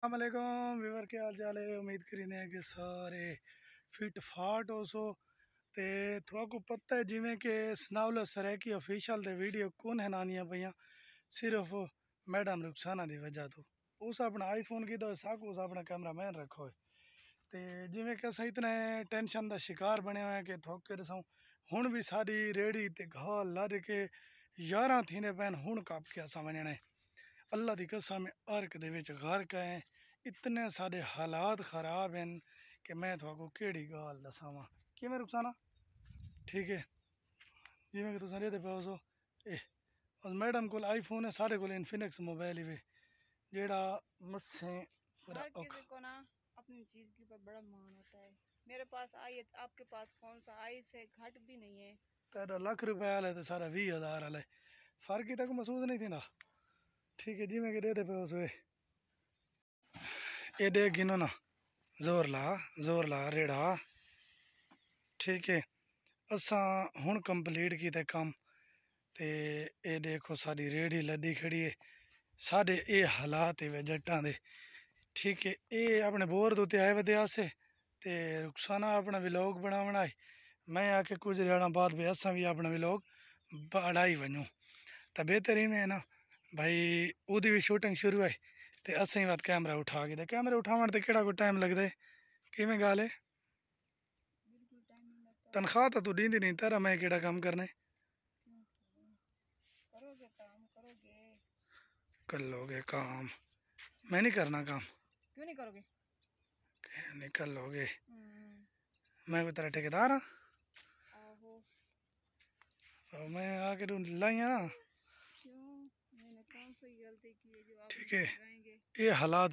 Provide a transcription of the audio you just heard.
ਅਸਲਾਮੁਅਲੈਕਮ weaver ਕੀ ਹਾਲ ਚਾਲ ਹੈ ਉਮੀਦ ਕਰੀਨੇ ਆ ਕਿ ਸਾਰੇ ਫਿਟ ਫਾਟ ਹੋਸੋ ਤੇ ਤੁਹਾਨੂੰ ਪਤਾ ਹੈ ਜਿਵੇਂ ਕਿ ਸਨਾਉਲ ਸਰੈਕੀ ਅਫੀਸ਼ੀਅਲ ਦੇ ਵੀਡੀਓ ਕੋਨ ਹਨਾਨੀਆਂ ਪਈਆਂ ਸਿਰਫ ਮੈਡਮ ਰੁਖਸਾਨਾ ਦੀ ਵਜ੍ਹਾ ਤੋਂ ਉਸ ਆਪਣਾ ਆਈਫੋਨ ਕੀ ਦੋ ਸਾਕੂ ਉਸ ਆਪਣਾ ਕੈਮਰਾਮੈਨ ਰੱਖੋ ਤੇ ਜਿਵੇਂ ਕਿ ਅਸਾਂ ਇਤਨੇ ਟੈਨਸ਼ਨ ਦਾ ਸ਼ਿਕਾਰ ਬਣੇ ਹੋਏ ਆ ਕਿ ਥੋਕੇ ਰਸਾਂ ਹੁਣ ਵੀ ਸਾਡੀ ਰੇੜੀ ਤੇ ਘਾਹ ਲੱਦ ਕੇ 11 ਥੀਨੇ ਪੈਨ ਹੁਣ ਕੱਪ ਕੇ ਅਸਾਂ ਵਣਣਾ अल्लाह की कसम अर्क गर्क है इतने सारे हालात खराब हैं कि मैं थोड़े कोड़ी गाल दसाव किमें रुकसाना ठीक है जिमें तुम रेते पे सो ए मैडम को फोन है सारे को इनफिनिक्स मोबाइल वे जेड़ा मसें अपनी चीज की पर बड़ा मान होता है मेरे पास आई आपके पास कौन सा आई से घट भी नहीं है तेरा लाख रुपया है तो सारा वी हजार फर्क ही तक महसूस नहीं थी ना ਠੀਕ ਹੈ ਜੀ ਮੈਂ ਕਿਹਦੇ ਤੇ ਪਿਆ ਉਸ ਵੇ ਇਹ ਦੇਖ ਗਿਨੋ ਨਾ ਜ਼ੋਰ ਲਾ ਜ਼ੋਰ ਲਾ ਰੇੜਾ ਠੀਕ ਹੈ ਅਸਾਂ ਹੁਣ ਕੰਪਲੀਟ ਕੀਤਾ ਕੰਮ ਤੇ ਇਹ ਦੇਖੋ ਸਾਡੀ ਰੇੜੀ ਲੱਦੀ ਖੜੀ ਹੈ ਸਾਡੇ ਇਹ ਹਾਲਾਤ ਹੈ ਜੱਟਾਂ ਦੇ ਠੀਕ ਹੈ ਇਹ ਆਪਣੇ ਬੋਰ ਦੇ ਤੇ ਆਏ ਵਦੇ ਆਸੇ ਤੇ ਰੁਕਸਾਨਾ ਆਪਣਾ ਵਲੌਗ ਬਣਾਉਣਾ ਹੈ ਮੈਂ ਆ ਕੇ ਕੁਝ ਰਿਆਣਾ ਬਾਅਦ ਵੀ ਅਸਾਂ ਵੀ ਆਪਣਾ ਵਲੌਗ ਬੜਾਈ ਵਣੂ ਤਾਂ ਬਿਹਤਰੀ ਮੈਂ ਨਾ भाई वो भी शूटिंग शुरू है तो अस बात कैमरा उठा के कैमरे उठावन के टाइम लगता है किमें गल है तनख्वाह तो तू डी नहीं तेरा मैं केड़ा काम करने कर लोगे काम मैं नहीं करना काम क्यों नहीं करोगे कर लोगे हम्म। मैं कोई तेरा ठेकेदार हाँ मैं आके लाइया ठीक है ये हालात